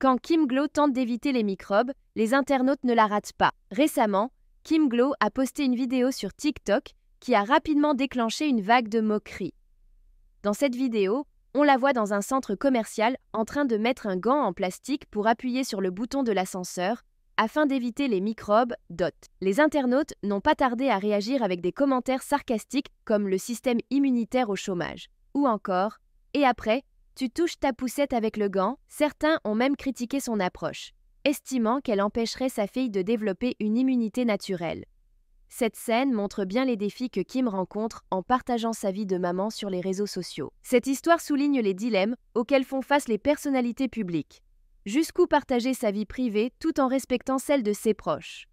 Quand Kim Glow tente d'éviter les microbes, les internautes ne la ratent pas. Récemment, Kim Glow a posté une vidéo sur TikTok qui a rapidement déclenché une vague de moqueries. Dans cette vidéo, on la voit dans un centre commercial en train de mettre un gant en plastique pour appuyer sur le bouton de l'ascenseur afin d'éviter les microbes. Dot. Les internautes n'ont pas tardé à réagir avec des commentaires sarcastiques comme le système immunitaire au chômage ou encore et après, tu touches ta poussette avec le gant, certains ont même critiqué son approche, estimant qu'elle empêcherait sa fille de développer une immunité naturelle. Cette scène montre bien les défis que Kim rencontre en partageant sa vie de maman sur les réseaux sociaux. Cette histoire souligne les dilemmes auxquels font face les personnalités publiques. Jusqu'où partager sa vie privée tout en respectant celle de ses proches